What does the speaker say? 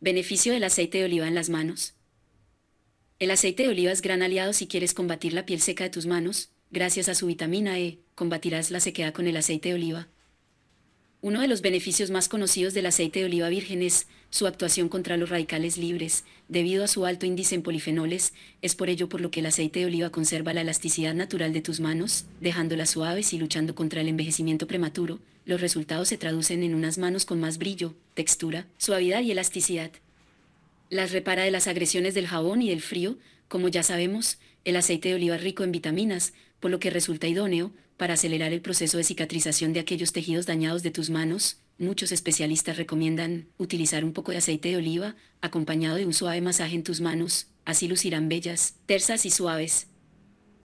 Beneficio del aceite de oliva en las manos. El aceite de oliva es gran aliado si quieres combatir la piel seca de tus manos, gracias a su vitamina E, combatirás la sequedad con el aceite de oliva. Uno de los beneficios más conocidos del aceite de oliva virgen es su actuación contra los radicales libres, debido a su alto índice en polifenoles, es por ello por lo que el aceite de oliva conserva la elasticidad natural de tus manos, dejándolas suaves y luchando contra el envejecimiento prematuro, los resultados se traducen en unas manos con más brillo, textura, suavidad y elasticidad. Las repara de las agresiones del jabón y del frío, como ya sabemos, el aceite de oliva es rico en vitaminas, por lo que resulta idóneo para acelerar el proceso de cicatrización de aquellos tejidos dañados de tus manos. Muchos especialistas recomiendan utilizar un poco de aceite de oliva acompañado de un suave masaje en tus manos, así lucirán bellas, tersas y suaves.